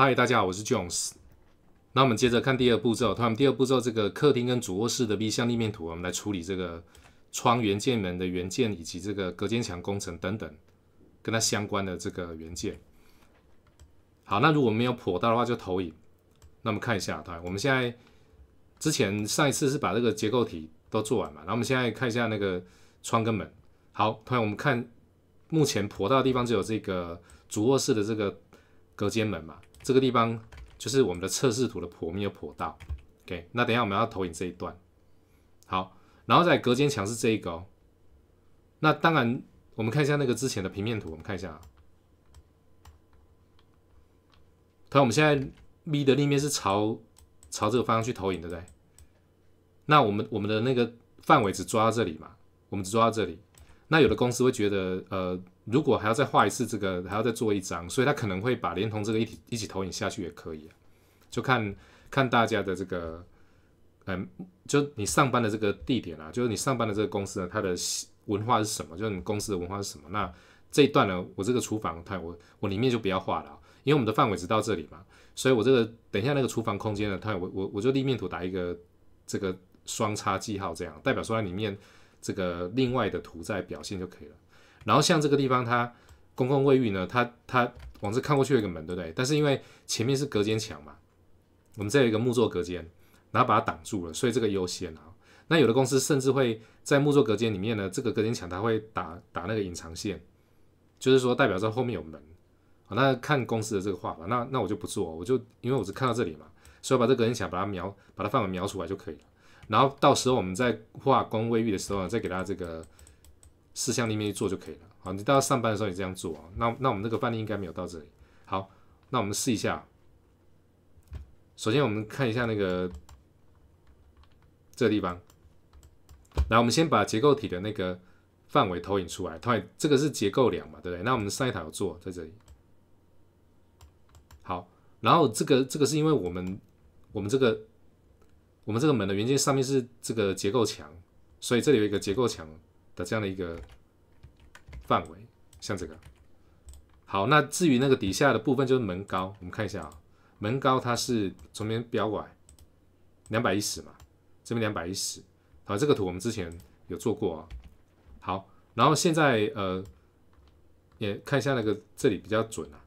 嗨，大家好，我是 Jones。那我们接着看第二步骤，他们第二步骤这个客厅跟主卧室的 B 向立面图，我们来处理这个窗、原件门的原件以及这个隔间墙工程等等，跟它相关的这个原件。好，那如果没有坡道的话，就投影。那我们看一下，对，我们现在之前上一次是把这个结构体都做完嘛，那我们现在看一下那个窗跟门。好，同样我们看目前坡道的地方只有这个主卧室的这个隔间门嘛。这个地方就是我们的测试图的坡面有坡道。OK，那等下我们要投影这一段。好，然后在隔间墙是这一个。那当然，我们看一下那个之前的平面图，我们看一下。看我们现在 V 的立面是朝朝这个方向去投影，对不对？那我们我们的那个范围只抓到这里嘛？我们只抓到这里。那有的公司会觉得，呃。如果还要再画一次这个，还要再做一张，所以他可能会把连同这个一体一起投影下去也可以啊，就看看大家的这个，嗯，就你上班的这个地点啊，就是你上班的这个公司啊，它的文化是什么？就你公司的文化是什么？那这一段呢，我这个厨房它我我里面就不要画了，因为我们的范围只到这里嘛，所以我这个等一下那个厨房空间呢，它我我我就立面图打一个这个双叉记号，这样代表说它里面这个另外的图在表现就可以了。然后像这个地方，它公共卫浴呢，它它往这看过去有一个门，对不对？但是因为前面是隔间墙嘛，我们这有一个木作隔间，然后把它挡住了，所以这个优先啊。那有的公司甚至会在木作隔间里面呢，这个隔间墙它会打打那个隐藏线，就是说代表说后面有门那看公司的这个画吧。那那我就不做，我就因为我只看到这里嘛，所以把这隔间墙把它描，把它范围描出来就可以了。然后到时候我们在画公共卫浴的时候，再给它这个。四项里面去做就可以了。好，你到上班的时候也这样做啊。那那我们这个范例应该没有到这里。好，那我们试一下。首先我们看一下那个这个地方。来，我们先把结构体的那个范围投影出来。投影，这个是结构梁嘛，对不对？那我们上一台有做在这里。好，然后这个这个是因为我们我们这个我们这个门的原件上面是这个结构墙，所以这里有一个结构墙。的这样的一个范围，像这个。好，那至于那个底下的部分就是门高，我们看一下啊，门高它是从边标过来，两百一十嘛，这边两百一十。好，这个图我们之前有做过啊。好，然后现在呃，也看一下那个这里比较准啊，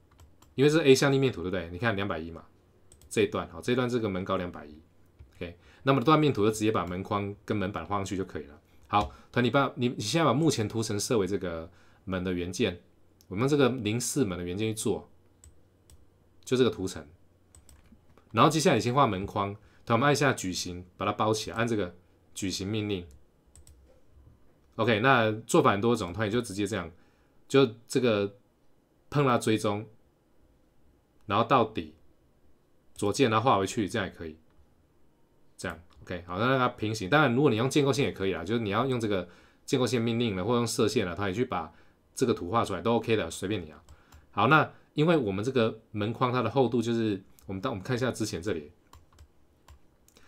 因为是 A 向立面图对不对？你看两百一嘛，这一段好，这一段这个门高两百一。OK，那么断面图就直接把门框跟门板画上去就可以了。好，那你把你你先把目前图层设为这个门的原件，我们这个零四门的原件去做，就这个图层。然后接下来你先画门框，他们按一下矩形把它包起来，按这个矩形命令。OK，那做法很多种，然也你就直接这样，就这个碰拉追踪，然后到底左键然后画回去，这样也可以，这样。OK，好，那让它平行。当然，如果你用建构线也可以啦，就是你要用这个建构线命令了，或用射线了，它也去把这个图画出来都 OK 的，随便你啊。好，那因为我们这个门框它的厚度就是我们当我们看一下之前这里，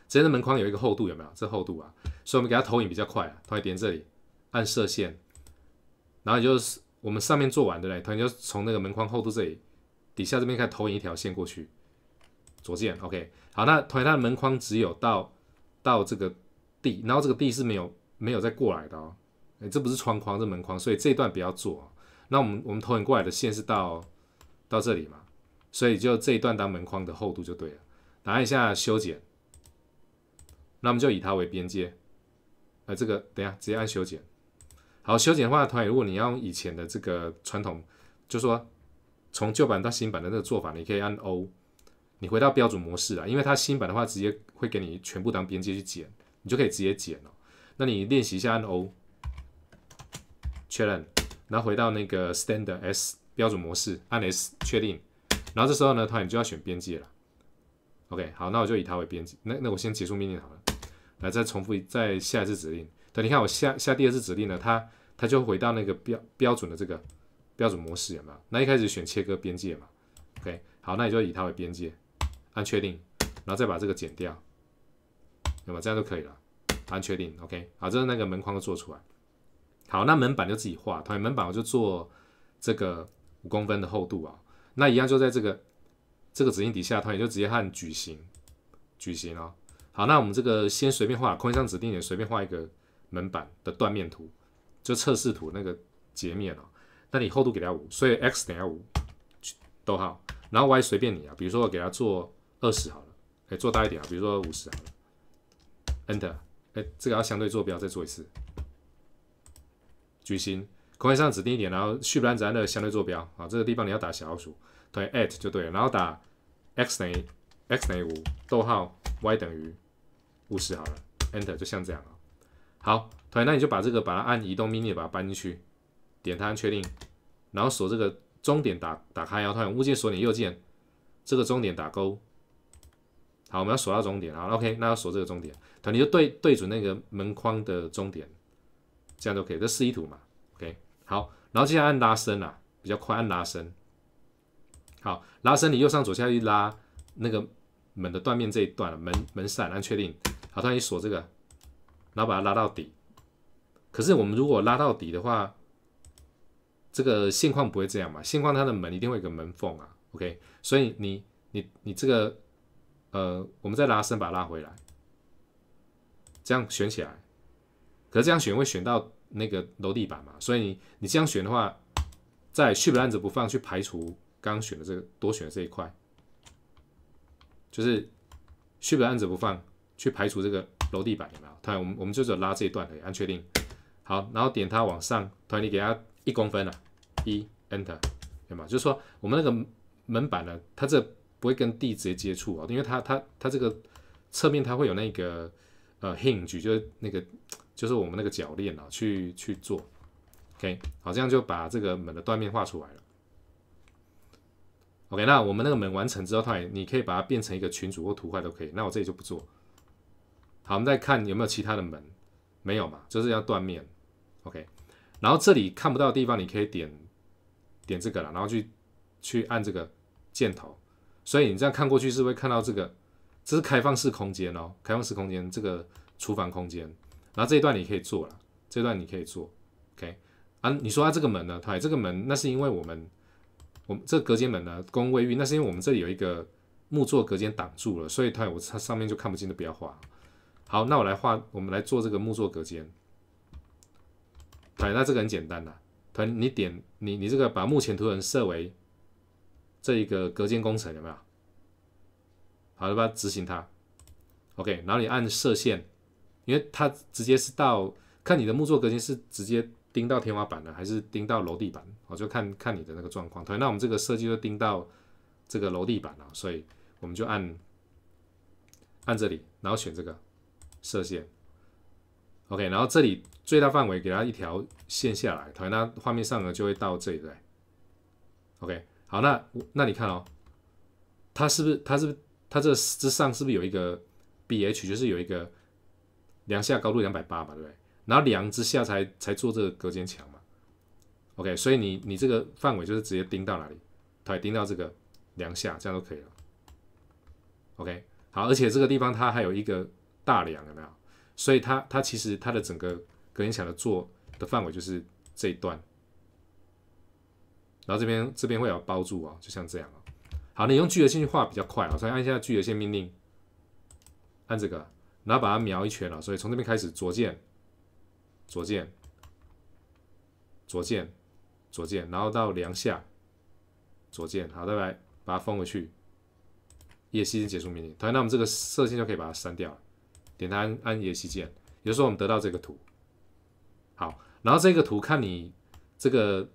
之前的门框有一个厚度有没有？这厚度啊，所以我们给它投影比较快啊。投影点这里，按射线，然后就是我们上面做完的嘞，它就从那个门框厚度这里底下这边开始投影一条线过去，左键 OK。好，那同样它的门框只有到。到这个地，然后这个地是没有没有再过来的哦，这不是窗框，这门框，所以这一段不要做。那我们我们投影过来的线是到到这里嘛？所以就这一段当门框的厚度就对了。按一下修剪，那我们就以它为边界。啊，这个等一下直接按修剪。好，修剪的话，同样如果你要用以前的这个传统，就说从旧版到新版的这个做法，你可以按 O。你回到标准模式了，因为它新版的话直接会给你全部当边界去剪，你就可以直接剪了。那你练习一下按 O，确认，然后回到那个 Standard S 标准模式，按 S 确定，然后这时候呢，它你就要选边界了。OK，好，那我就以它为边界。那那我先结束命令好了，来再重复再下一次指令。等你看我下下第二次指令呢，它它就回到那个标标准的这个标准模式有没有？那一开始选切割边界嘛。OK，好，那你就以它为边界。按确定，然后再把这个剪掉，那么这样就可以了。按确定，OK。好，这是那个门框的做出来。好，那门板就自己画。它门板我就做这个五公分的厚度啊。那一样就在这个这个指引底下，它也就直接按矩形，矩形啊。好，那我们这个先随便画，空间张指定也随便画一个门板的断面图，就测试图那个截面啊。那你厚度给它五，所以 x 等于五，逗号，然后 y 随便你啊。比如说我给它做。二十好了，哎，做大一点啊，比如说五十好了，Enter，哎，这个要相对坐标再做一次，矩形，空间上指定一点，然后序不单怎样的相对坐标啊？这个地方你要打小数，对 e i g t 就对了，然后打 x 等于 x 等于五，逗号 y 等于五十好了，Enter 就像这样啊。好，同学，那你就把这个把它按移动命令把它搬进去，点它按确定，然后锁这个终点打打开，然后它物件锁点右键，这个终点打勾。好，我们要锁到终点啊。OK，那要锁这个终点，等你就对对准那个门框的终点，这样就可以。这示意图嘛。OK，好，然后接下来按拉伸啊，比较快按拉伸。好，拉伸你右上左下一拉，那个门的断面这一段，门门扇按确定。好，它一锁这个，然后把它拉到底。可是我们如果拉到底的话，这个线框不会这样嘛？线框它的门一定会有个门缝啊。OK，所以你你你这个。呃，我们再拉伸，把它拉回来，这样选起来。可是这样选会选到那个楼地板嘛？所以你你这样选的话，在 shift 按着不放去排除刚刚选的这个多选这一块，就是 shift 按着不放去排除这个楼地板有没有？它我们我们就只有拉这一段已，按确定。好，然后点它往上，它你给它一公分了，一 enter 有吗？就是说我们那个门板呢，它这。不会跟地直接接触啊，因为它它它这个侧面它会有那个呃 hinge 就是那个就是我们那个铰链啊，去去做，OK，好，这样就把这个门的断面画出来了。OK，那我们那个门完成之后，它你可以把它变成一个群组或图块都可以。那我这里就不做。好，我们再看有没有其他的门，没有嘛，就是要断面。OK，然后这里看不到的地方，你可以点点这个了，然后去去按这个箭头。所以你这样看过去，是不是会看到这个？这是开放式空间哦，开放式空间这个厨房空间，然后这一段你可以做了，这段你可以做，OK？啊，你说它这个门呢？它这个门那是因为我们，我们这隔间门呢，公卫浴那是因为我们这里有一个木座隔间挡住了，所以它我它上面就看不见的，不要画。好，那我来画，我们来做这个木座隔间。好，那这个很简单啦，它你点你你这个把目前图层设为。这一个隔间工程有没有？好，要不要执行它？OK，然后你按射线，因为它直接是到看你的木作隔间是直接钉到天花板的，还是钉到楼地板？我就看看你的那个状况。同样，那我们这个设计就钉到这个楼地板了，所以我们就按按这里，然后选这个射线，OK，然后这里最大范围给它一条线下来。同样，那画面上呢就会到这里，OK。好，那那你看哦，它是不是？它是不是它这之上是不是有一个 B H，就是有一个梁下高度两百八嘛，对不对？然后梁之下才才做这个隔间墙嘛。OK，所以你你这个范围就是直接钉到哪里？它钉到这个梁下，这样都可以了。OK，好，而且这个地方它还有一个大梁有没有？所以它它其实它的整个隔间墙的做的范围就是这一段。然后这边这边会有包住哦，就像这样哦。好，你用聚合线去画比较快哦，所以按下聚合线命令，按这个，然后把它描一圈了。所以从这边开始，左键，左键，左键，左键，然后到梁下，左键。好，再来把它封回去，叶西键结束命令。样，那我们这个射线就可以把它删掉了，点它按按叶西键。比如说我们得到这个图，好，然后这个图看你这个。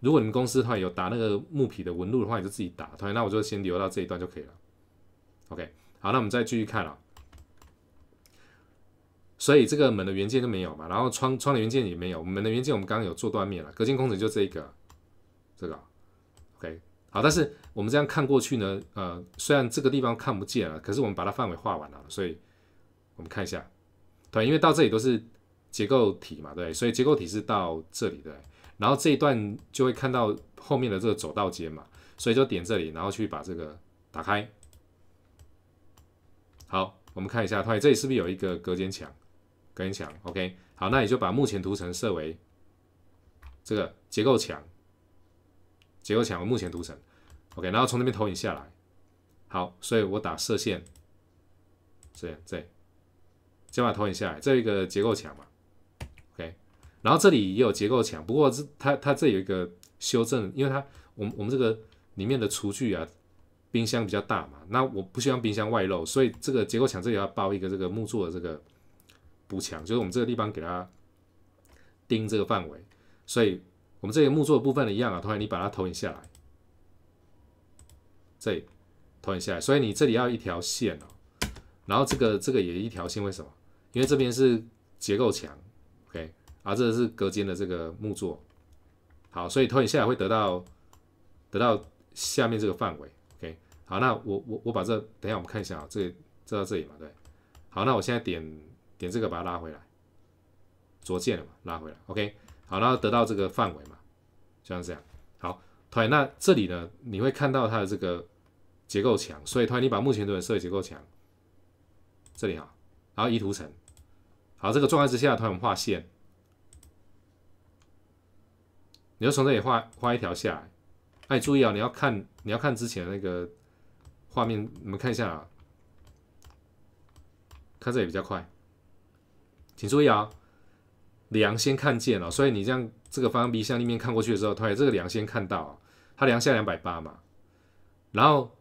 如果你们公司的话有打那个木皮的纹路的话，你就自己打。对，那我就先留到这一段就可以了。OK，好，那我们再继续看了。所以这个门的原件都没有嘛，然后窗窗的原件也没有。门的原件我们刚刚有做断面了，隔间工程就这一个，这个。OK，好，但是我们这样看过去呢，呃，虽然这个地方看不见了，可是我们把它范围画完了，所以我们看一下，对，因为到这里都是结构体嘛，对，所以结构体是到这里，对。然后这一段就会看到后面的这个走道间嘛，所以就点这里，然后去把这个打开。好，我们看一下，它这里是不是有一个隔间墙？隔间墙，OK。好，那你就把目前图层设为这个结构墙，结构墙为目前图层，OK。然后从那边投影下来，好，所以我打射线，这样这，先把投影下来，这一个结构墙嘛。然后这里也有结构墙，不过是它它这有一个修正，因为它我们我们这个里面的厨具啊，冰箱比较大嘛，那我不希望冰箱外露，所以这个结构墙这里要包一个这个木做的这个补墙，就是我们这个地方给它钉这个范围，所以我们这个木的部分的一样啊，同样你把它投影下来，这里投影下来，所以你这里要一条线哦，然后这个这个也一条线，为什么？因为这边是结构墙。啊，这是隔间的这个木座，好，所以投影下来会得到得到下面这个范围，OK，好，那我我我把这等一下我们看一下啊，这这到这里嘛，对，好，那我现在点点这个把它拉回来，逐渐嘛拉回来，OK，好，然后得到这个范围嘛，像这样，好，突然那这里呢，你会看到它的这个结构墙，所以突然你把目前的设计结构墙，这里啊，然后移图层，好，这个状态之下突然我们画线。你要从这里画画一条下来，哎，注意啊！你要看你要看之前的那个画面，你们看一下啊，看这里比较快。请注意啊，梁先看见了，所以你这样这个方向 B 向立面看过去的时候，它也这个梁先看到哦，它梁下两百八嘛，然后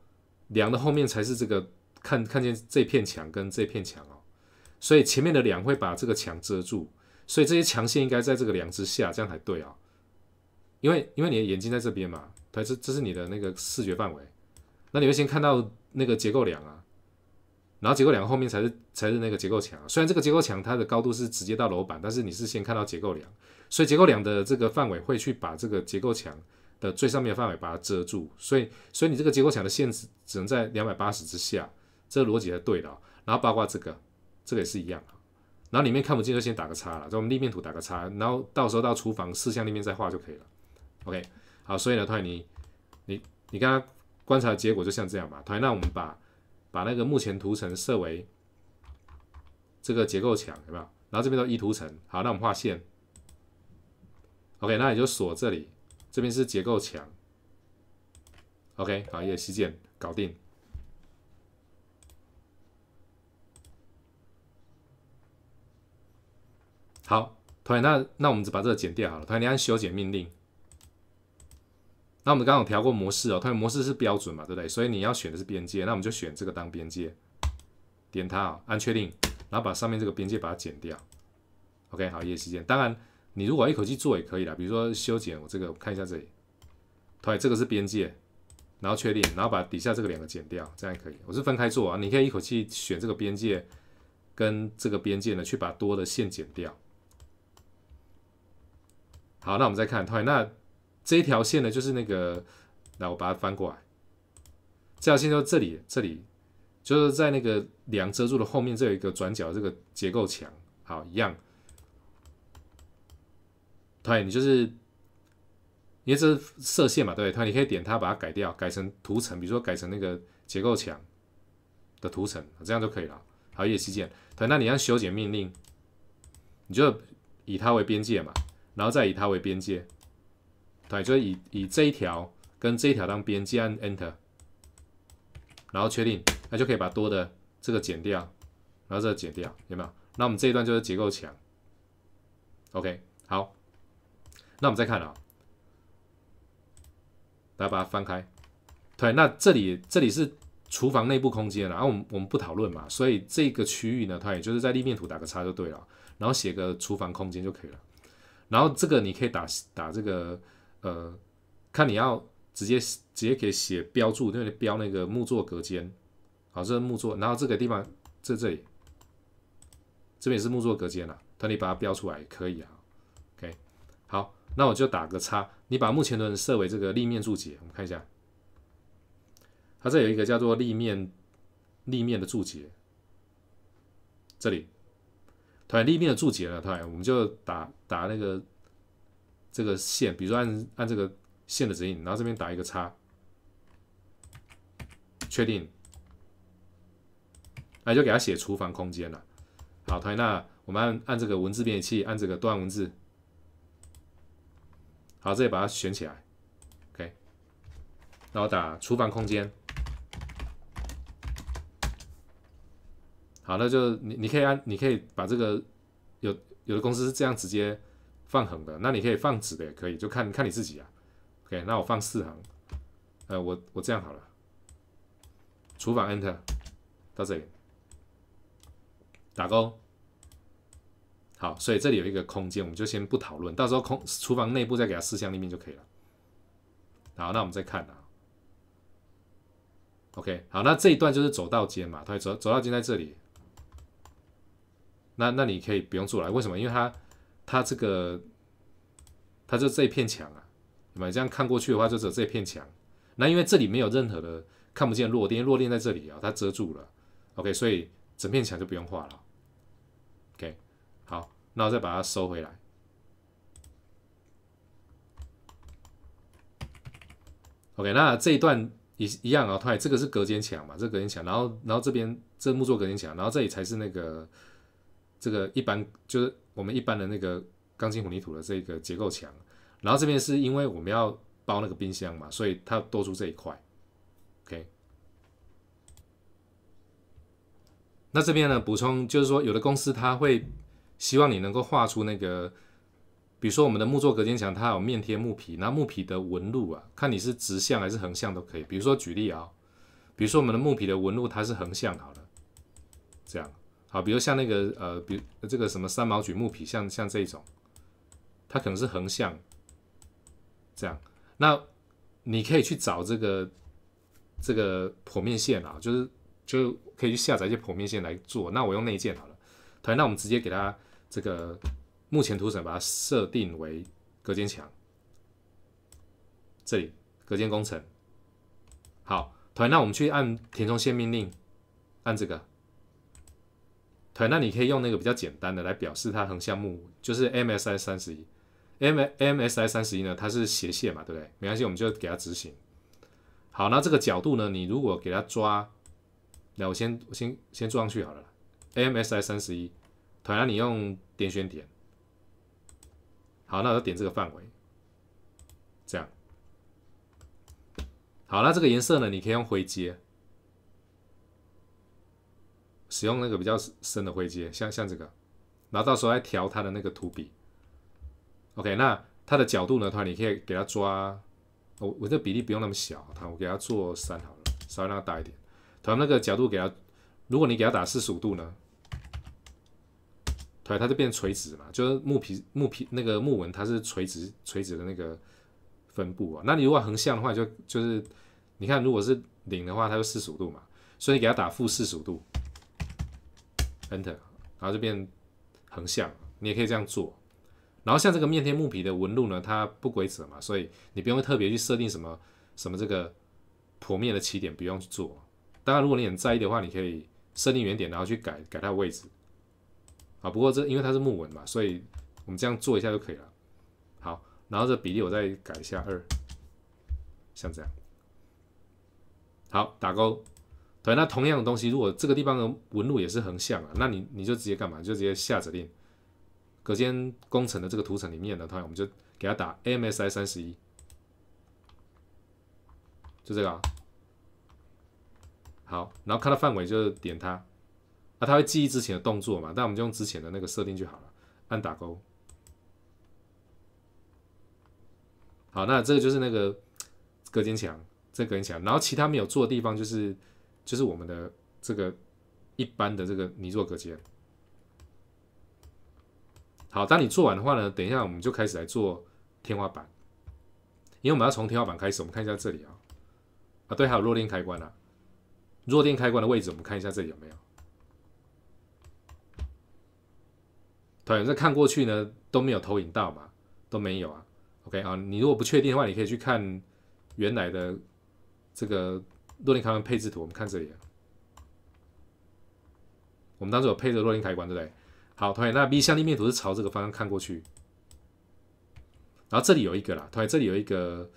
梁的后面才是这个看看见这片墙跟这片墙哦，所以前面的梁会把这个墙遮住，所以这些墙线应该在这个梁之下，这样才对啊。因为因为你的眼睛在这边嘛，它这这是你的那个视觉范围，那你会先看到那个结构梁啊，然后结构梁后面才是才是那个结构墙。虽然这个结构墙它的高度是直接到楼板，但是你是先看到结构梁，所以结构梁的这个范围会去把这个结构墙的最上面的范围把它遮住，所以所以你这个结构墙的限制只能在两百八十之下，这个逻辑是对的。然后包括这个，这个也是一样。然后里面看不见就先打个叉了，在我们立面图打个叉，然后到时候到厨房四向立面再画就可以了。OK，好，所以呢，Tony，你你刚刚观察的结果就像这样吧。Tony，那我们把把那个目前图层设为这个结构墙，有没有？然后这边都一图层。好，那我们画线。OK，那你就锁这里，这边是结构墙。OK，好，一个修剪，搞定。好团 o 那那我们把这个剪掉好了。团 o 你按修剪命令。那我们刚刚有调过模式哦，它的模式是标准嘛，对不对？所以你要选的是边界，那我们就选这个当边界，点它，按确定，然后把上面这个边界把它剪掉。OK，好，夜是这当然，你如果一口气做也可以啦，比如说修剪，我这个看一下这里，对，这个是边界，然后确定，然后把底下这个两个剪掉，这样也可以。我是分开做啊，你可以一口气选这个边界跟这个边界呢，去把多的线剪掉。好，那我们再看它那。这一条线呢，就是那个，来我把它翻过来，这条线就这里，这里就是在那个梁遮住的后面，这有一个转角，这个结构墙，好，一样。对，你就是因为这射线嘛，对，它你可以点它把它改掉，改成图层，比如说改成那个结构墙的图层，这样就可以了。好，一个事对，那你要修剪命令，你就以它为边界嘛，然后再以它为边界。对，就以以这一条跟这一条当边界，按 Enter，然后确定，那就可以把多的这个剪掉，然后这个剪掉，有没有？那我们这一段就是结构墙。OK，好，那我们再看啊，大家把它翻开。对，那这里这里是厨房内部空间然后我们我们不讨论嘛，所以这个区域呢，它也就是在立面图打个叉就对了，然后写个厨房空间就可以了。然后这个你可以打打这个。呃，看你要直接直接给写标注，那里标那个木座隔间，好，这是木座，然后这个地方在这里，这边也是木座隔间了，等你把它标出来也可以啊。OK，好，那我就打个叉。你把目前的设为这个立面注解，我们看一下，它这有一个叫做立面立面的注解，这里，团立面的注解呢，它我们就打打那个。这个线，比如说按按这个线的指引，然后这边打一个叉，确定，那就给它写厨房空间了。好，台那我们按按这个文字编辑器，按这个段文字，好，这里把它选起来，OK，然后打厨房空间。好，那就你你可以按，你可以把这个有有的公司是这样直接。放横的，那你可以放直的也可以，就看看你自己啊。OK，那我放四行，呃，我我这样好了。厨房 Enter 到这里，打勾。好，所以这里有一个空间，我们就先不讨论，到时候空厨房内部再给它四向立面就可以了。好，那我们再看啊。OK，好，那这一段就是走道间嘛，它走走道间在这里。那那你可以不用做了，为什么？因为它它这个，它就这一片墙啊，你们这样看过去的话，就只有这一片墙。那因为这里没有任何的看不见落链，落链在这里啊，它遮住了。OK，所以整片墙就不用画了。OK，好，那我再把它收回来。OK，那这一段一一样啊，它这个是隔间墙嘛，这隔间墙，然后然后这边这木作隔间墙，然后这里才是那个这个一般就是。我们一般的那个钢筋混凝土的这个结构墙，然后这边是因为我们要包那个冰箱嘛，所以它多出这一块，OK。那这边呢补充就是说，有的公司它会希望你能够画出那个，比如说我们的木作隔间墙，它有面贴木皮，那木皮的纹路啊，看你是直向还是横向都可以。比如说举例啊，比如说我们的木皮的纹路它是横向，好了，这样。啊，比如像那个呃，比如这个什么三毛榉木皮，像像这种，它可能是横向这样。那你可以去找这个这个剖面线啊，就是就可以去下载一些剖面线来做。那我用内建好了。好，那我们直接给它这个目前图层把它设定为隔间墙。这里隔间工程。好，好，那我们去按填充线命令，按这个。对，那你可以用那个比较简单的来表示它横向目，就是 M S I 三十一，M M S I 三十一呢，它是斜线嘛，对不对？没关系，我们就给它直行。好，那这个角度呢，你如果给它抓，那我先我先先做上去好了，M S I 三十一。同那你用点选点，好，那我点这个范围，这样。好，那这个颜色呢，你可以用灰接。使用那个比较深的灰阶，像像这个，然后到时候再调它的那个图笔。OK，那它的角度呢？它你可以给它抓，我我这比例不用那么小，它我给它做三好了，稍微让它大一点。它那个角度给它，如果你给它打四十五度呢，它它就变垂直嘛，就是木皮木皮那个木纹它是垂直垂直的那个分布啊。那你如果横向的话，就就是你看如果是领的话，它就四十五度嘛，所以给它打负四十五度。Enter，然后就变横向，你也可以这样做。然后像这个面贴木皮的纹路呢，它不规则嘛，所以你不用特别去设定什么什么这个坡面的起点，不用去做。当然，如果你很在意的话，你可以设定原点，然后去改改它的位置。啊，不过这因为它是木纹嘛，所以我们这样做一下就可以了。好，然后这比例我再改一下二，像这样。好，打勾。对，那同样的东西，如果这个地方的纹路也是横向啊，那你你就直接干嘛？就直接下指令，隔间工程的这个图层里面呢，样，我们就给它打 MSI 三十一，就这个啊。好，然后看到范围就点它，啊，它会记忆之前的动作嘛，但我们就用之前的那个设定就好了，按打勾。好，那这个就是那个隔间墙，这隔间墙，然后其他没有做的地方就是。就是我们的这个一般的这个泥若隔间，好，当你做完的话呢，等一下我们就开始来做天花板，因为我们要从天花板开始。我们看一下这里啊，啊，对，还有弱电开关啊，弱电开关的位置，我们看一下这里有没有？对，这看过去呢都没有投影到嘛，都没有啊。OK 啊，你如果不确定的话，你可以去看原来的这个。弱电开关配置图，我们看这里。我们当时有配的弱电开关，对不对？好，同学，那 B 向立面图是朝这个方向看过去，然后这里有一个啦，同学，这里有一个，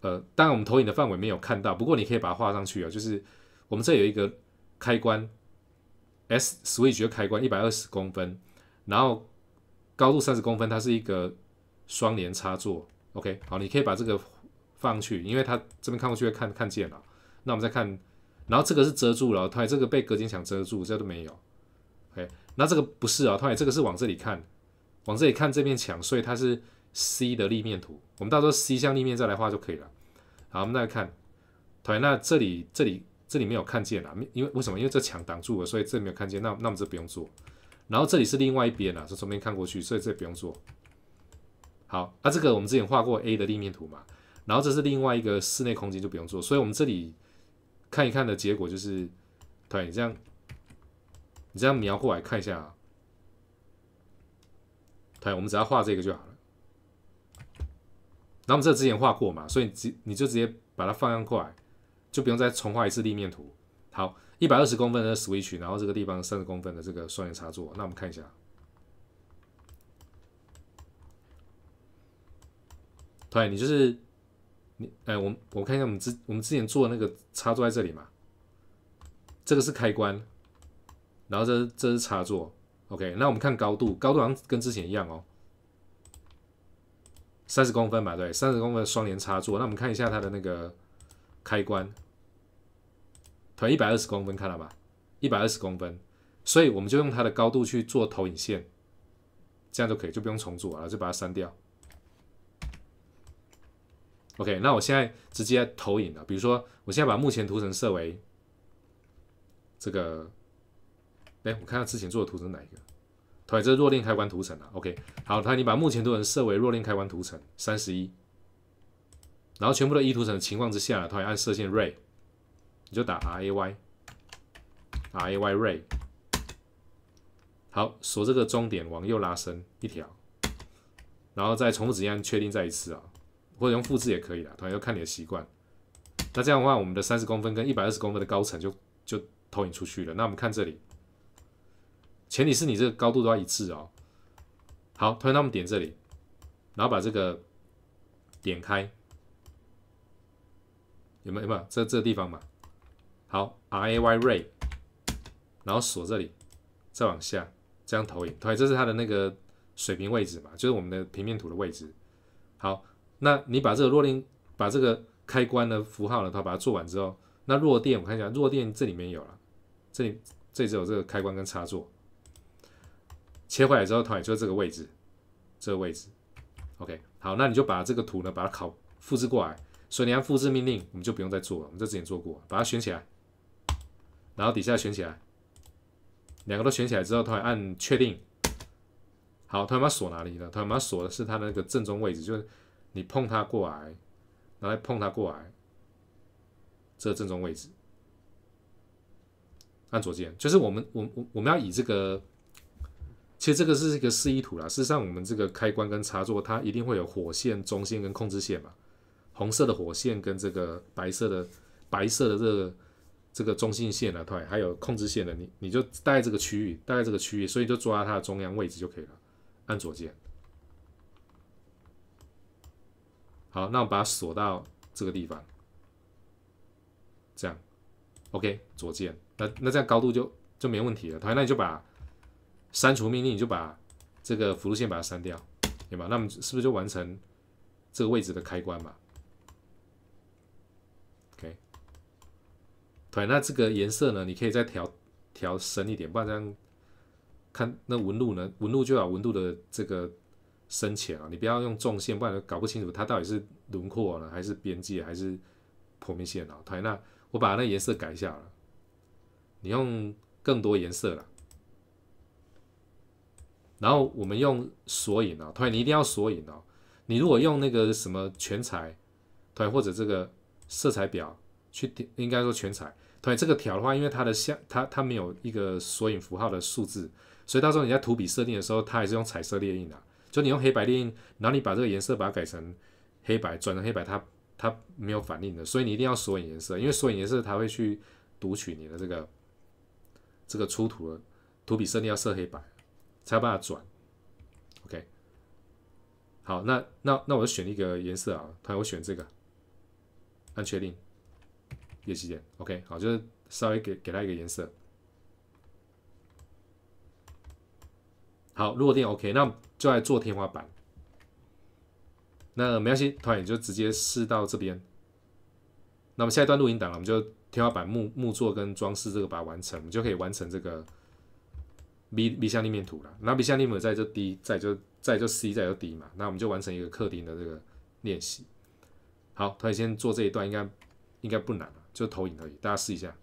呃，当然我们投影的范围没有看到，不过你可以把它画上去啊。就是我们这有一个开关，S switch 的开关，一百二十公分，然后高度三十公分，它是一个双联插座。OK，好，你可以把这个放上去，因为它这边看过去会看看见了。那我们再看，然后这个是遮住了，它这个被隔间墙遮住，这都没有。OK，这个不是啊，它这个是往这里看，往这里看这面墙，所以它是 C 的立面图。我们到时候 C 向立面再来画就可以了。好，我们再看，同学，那这里这里这里没有看见啊，因为为什么？因为这墙挡住了，所以这没有看见。那那我们这不用做。然后这里是另外一边啊，从这边看过去，所以这不用做。好，那这个我们之前画过 A 的立面图嘛，然后这是另外一个室内空间就不用做，所以我们这里。看一看的结果就是，对，你这样，你这样描过来看一下，对，我们只要画这个就好了。然后我们这之前画过嘛，所以直你就直接把它放上过来，就不用再重画一次立面图。好，一百二十公分的 switch，然后这个地方三十公分的这个双联插座，那我们看一下，对，你就是。哎，我我看一下我们之我们之前做的那个插座在这里嘛，这个是开关，然后这是这是插座，OK，那我们看高度，高度好像跟之前一样哦，三十公分吧，对，三十公分双联插座，那我们看一下它的那个开关，它一百二十公分，看到吧，一百二十公分，所以我们就用它的高度去做投影线，这样就可以，就不用重组了，就把它删掉。OK，那我现在直接投影了。比如说，我现在把目前图层设为这个，哎，我看看之前做的图层哪一个？对，这是弱链开关图层啊。OK，好，那你把目前图层设为弱链开关图层三十一，然后全部都一图层的情况之下，它会按射线 Ray，你就打 Ray，Ray，Ray。好，锁这个终点往右拉伸一条，然后再重复指令确定再一次啊。或者用复制也可以啦，同样要看你的习惯。那这样的话，我们的三十公分跟一百二十公分的高层就就投影出去了。那我们看这里，前提是你这个高度都要一致哦。好，同样我们点这里，然后把这个点开，有没有？有没有？这这个地方嘛。好，Ray Ray，然后锁这里，再往下这样投影。对，这是它的那个水平位置嘛，就是我们的平面图的位置。好。那你把这个弱电、把这个开关的符号呢，它把它做完之后，那弱电我看一下，弱电这里面有了，这里这里只有这个开关跟插座，切回来之后它也就这个位置，这个位置，OK，好，那你就把这个图呢把它拷复制过来，所以你要复制命令我们就不用再做了，我们这之前做过，把它选起来，然后底下选起来，两个都选起来之后它按确定，好，它把锁哪里呢？它把锁的是它那个正中位置，就是。你碰它过来，然后碰它过来，这正中位置，按左键。就是我们，我，我，我们要以这个，其实这个是一个示意图啦。事实上，我们这个开关跟插座，它一定会有火线、中线跟控制线嘛。红色的火线跟这个白色的白色的这个这个中心线呢，对，还有控制线的，你你就带这个区域，带这个区域，所以就抓它的中央位置就可以了，按左键。好，那我把它锁到这个地方，这样，OK，左键，那那这样高度就就没问题了。同学，那你就把删除命令，你就把这个辅助线把它删掉，对吧？那么是不是就完成这个位置的开关嘛？OK，对，那这个颜色呢，你可以再调调深一点，不然这样看那纹路呢，纹路就要纹路的这个。深浅啊，你不要用重线，不然搞不清楚它到底是轮廓呢，还是边界，还是剖面线啊。突那我把那颜色改一下了，你用更多颜色了。然后我们用索引啊，突然你一定要索引哦。你如果用那个什么全彩，突然或者这个色彩表去，应该说全彩，突然这个调的话，因为它的像它它没有一个索引符号的数字，所以到时候你在图笔设定的时候，它还是用彩色列印的。就你用黑白印，然后你把这个颜色把它改成黑白，转成黑白，它它没有反应的，所以你一定要缩影颜色，因为缩影颜色它会去读取你的这个这个出图的图笔设定要设黑白，才有办法转。OK，好，那那那我就选一个颜色啊，他我选这个，按确定，夜击点，OK，好，就是稍微给给他一个颜色。好，落地灯 OK，那就来做天花板。那没关系，团员就直接试到这边。那么下一段录音档了，我们就天花板木木作跟装饰这个把它完成，我们就可以完成这个 B B 向立面图了。那 B 向立面图在这 D，在就，在就 C，在就 D 嘛。那我们就完成一个客厅的这个练习。好，团员先做这一段，应该应该不难了，就投影而已。大家试一下。